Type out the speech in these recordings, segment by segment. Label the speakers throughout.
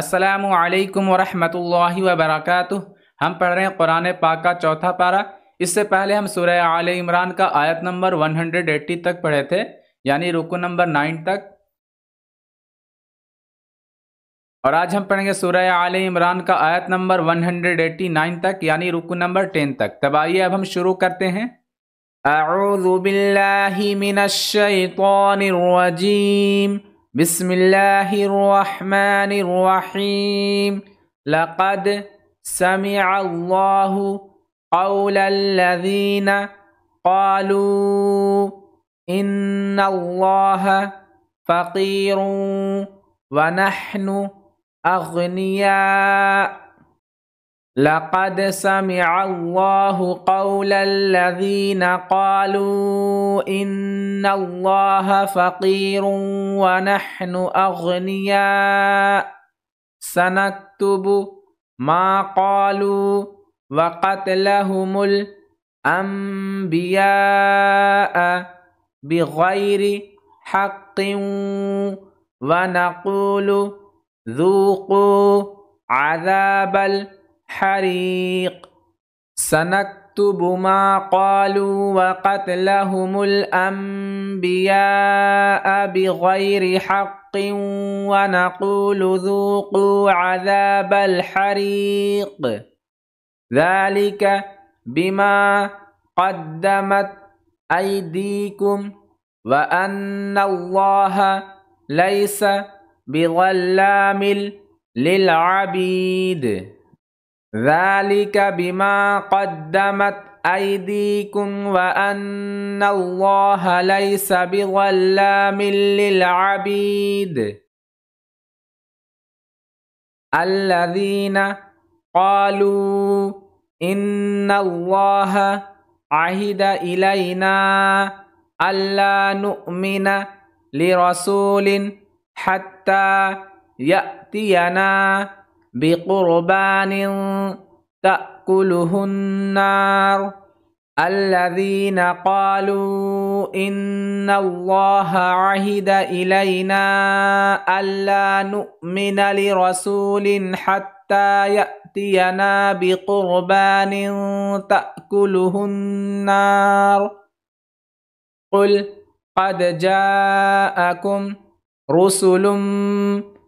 Speaker 1: असलकम वरहमल वबरक हम पढ़ रहे हैं कुरान पाक का चौथा पारा इससे पहले हम सूर्य आल इमरान का आयत नंबर 180 तक पढ़े थे यानी रुकू नंबर 9 तक और आज हम पढ़ेंगे सूर्य आल इमरान का आयत नंबर 189 तक यानी रुकू नंबर 10 तक तब आइए अब हम शुरू करते हैं अऊज़ु बिल्लाहि मिनश शैतानिर रजीम بسم الله الرحمن الرحيم لقد سمع الله قول الذين قالوا إن الله فقير ونحن أغنياء لقد سمع الله قول الذين قالوا ان الله فقير ونحن اغنياء سنكتب ما قالوا وقتلهم الانبياء بغير حق ونقول ذوقوا عذاب الأنبياء حريق سنكتب ما قالوا وقتلهم الأنبياء بغير حق ونقول ذوقوا عذاب الحريق ذلك بما قدمت أيديكم وأن الله ليس بظلام للعبيد ذلك بما قدمت أيديكم وأن الله ليس بظلام للعبيد الذين قالوا إن الله عهد إلينا ألا نؤمن لرسول حتى يأتينا بقربان تأكله النار الذين قالوا إن الله عهد إلينا ألا نؤمن لرسول حتى يأتينا بقربان تأكله النار قل قد جاءكم رسل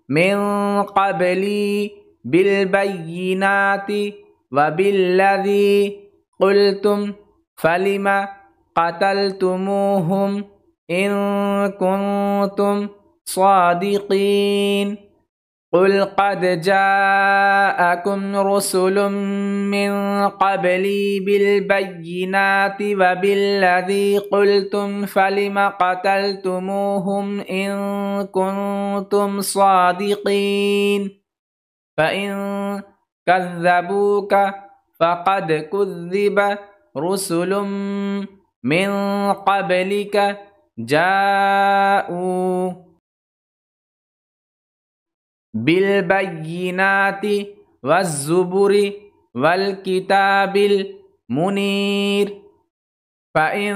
Speaker 1: من قبلي بالبينات وبالذي قلتم فلم قتلتموهم إن كنتم صادقين قل قد جاءكم رسل من قبلي بالبينات وبالذي قلتم فلم قتلتموهم إن كنتم صادقين فإن كذبوك فقد كذب رسل من قبلك جاءوا بالبينات والزبر والكتاب المنير فإن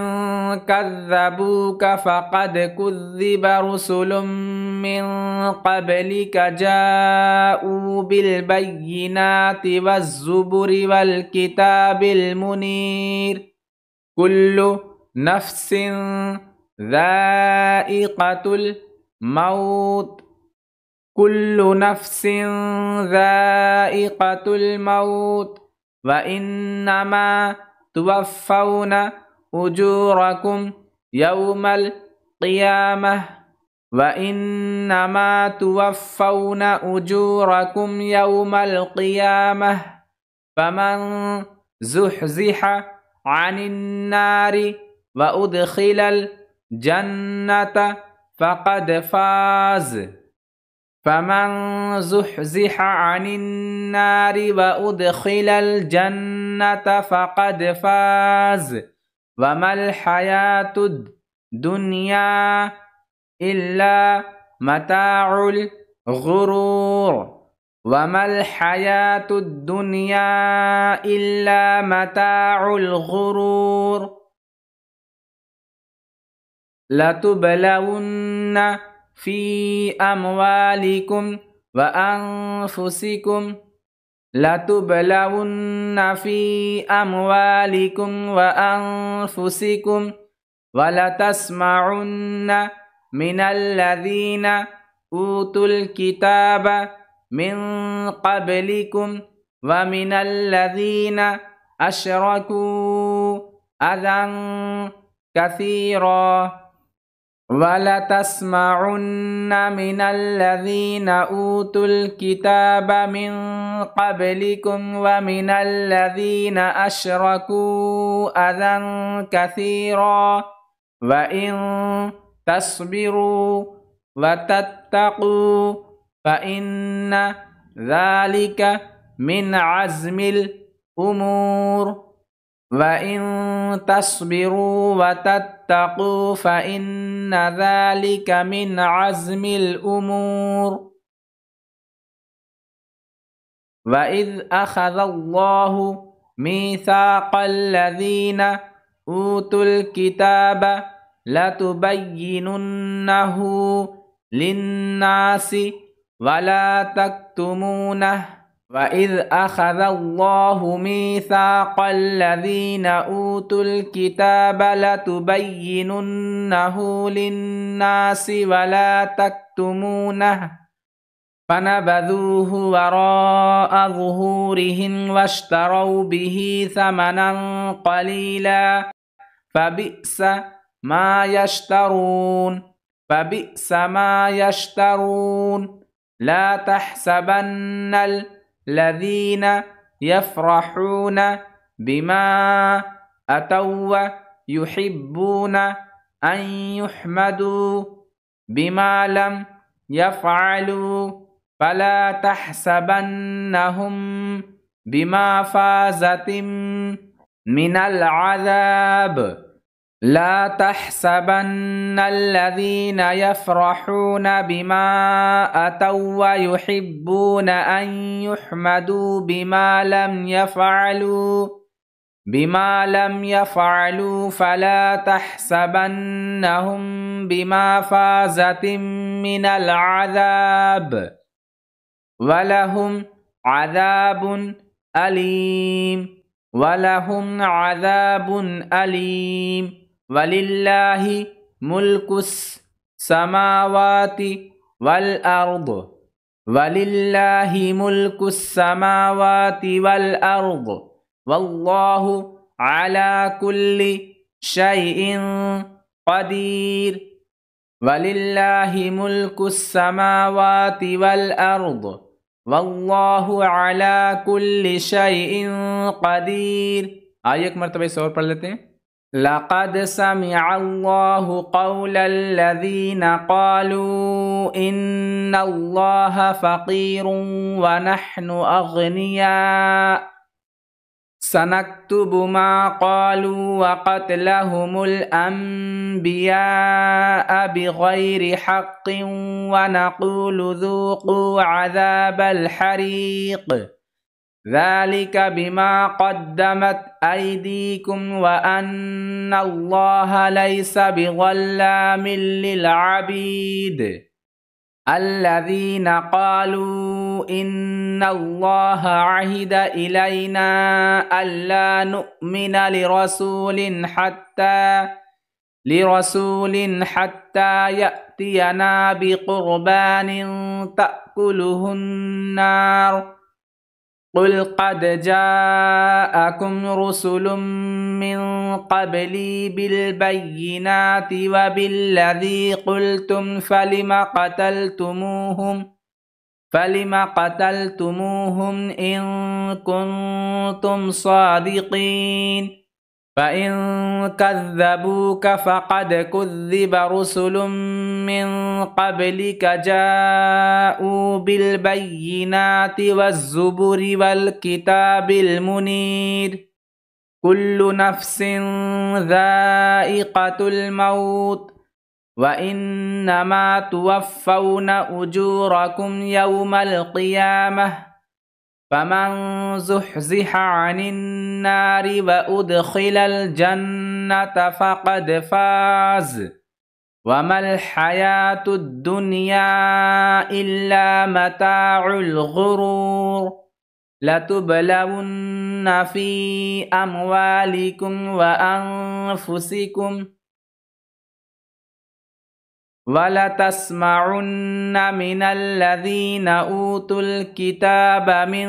Speaker 1: كذبوك فقد كذب رسل من قبلك جاءوا بالبينات والزبر والكتاب المنير كل نفس ذائقة الموت كل نفس ذائقة الموت وإنما توفون أجوركم يوم القيامة وانما توفون اجوركم يوم القيامه فمن زحزح عن النار وادخل الجنه فقد فاز فمن زحزح عن النار وادخل الجنه فقد فاز وما الحياه الدنيا إلا متاع الغرور وما الحياة الدنيا إلا متاع الغرور لتبلون في أموالكم وأنفسكم لتبلون في أموالكم وأنفسكم ولتسمعن من الذين أوتوا الكتاب من قبلكم ومن الذين أشركوا أذى كثيرا ولتسمعن من الذين أوتوا الكتاب من قبلكم ومن الذين أشركوا أذى كثيرا وإن تصبروا وتتقوا فإن ذلك من عزم الأمور وإن تصبروا وتتقوا فإن ذلك من عزم الأمور وإذ أخذ الله ميثاق الذين أوتوا الكتاب لتبيننه للناس ولا تكتمونه وإذ أخذ الله ميثاق الذين أوتوا الكتاب لتبيننه للناس ولا تكتمونه فنبذوه وراء ظهورهم واشتروا به ثمنا قليلا فبئس ما يشترون فبئس ما يشترون لا تحسبن الذين يفرحون بما أتوا يحبون أن يحمدوا بما لم يفعلوا فلا تحسبنهم بما فازت من العذاب لا تحسبن الذين يفرحون بما اتوا ويحبون ان يحمدوا بما لم يفعلوا بما لم يفعلوا فلا تحسبنهم بما بمفازه من العذاب ولهم عذاب اليم ولهم عذاب اليم وللہ ملک ملکس سماواتی ول اردو ولی اللہ ملکاتی ول اردو وغاہ الا کلی شعیم قدیر ولی اللہ واتی ول اردو وغاہ اعلیٰ کلی قدیر آئی ایک مرتبہ اس اور پڑھ لیتے ہیں لقد سمع الله قول الذين قالوا ان الله فقير ونحن اغنياء سنكتب ما قالوا وقتلهم الانبياء بغير حق ونقول ذوقوا عذاب الحريق ذلك بما قدمت أيديكم وأن الله ليس بظلام للعبيد الذين قالوا إن الله عهد إلينا ألا نؤمن لرسول حتى لرسول حتى يأتينا بقربان تأكله النار ۖ قل قد جاءكم رسل من قبلي بالبينات وبالذي قلتم فلم قتلتموهم فلم قتلتموهم إن كنتم صادقين فإن كذبوك فقد كذب رسل من قبلك جاءوا بالبينات والزبر والكتاب المنير كل نفس ذائقة الموت وإنما توفون أجوركم يوم القيامة فمن زحزح عن النار وأدخل الجنة فقد فاز وما الحياة الدنيا إلا متاع الغرور لتبلون في أموالكم وأنفسكم ۖ ولتسمعن من الذين اوتوا الكتاب من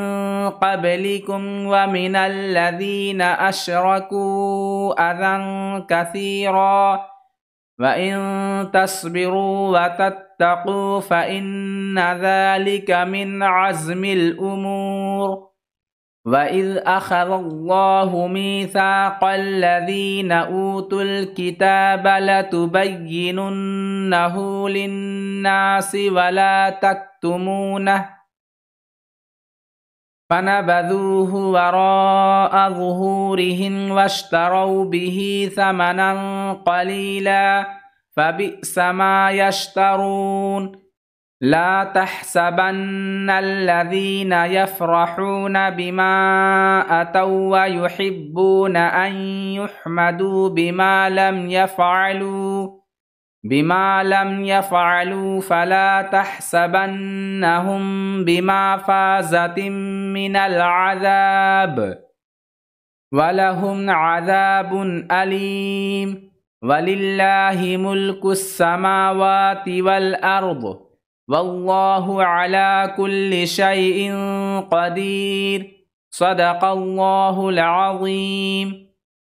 Speaker 1: قبلكم ومن الذين اشركوا اذى كثيرا وان تصبروا وتتقوا فان ذلك من عزم الامور وإذ أخذ الله ميثاق الذين أوتوا الكتاب لتبيننه للناس ولا تكتمونه فنبذوه وراء ظهورهم واشتروا به ثمنا قليلا فبئس ما يشترون لا تحسبن الذين يفرحون بما اتوا ويحبون ان يحمدوا بما لم يفعلوا بما لم يفعلوا فلا تحسبنهم بما بمفازة من العذاب ولهم عذاب أليم ولله ملك السماوات والأرض والله على كل شيء قدير صدق الله العظيم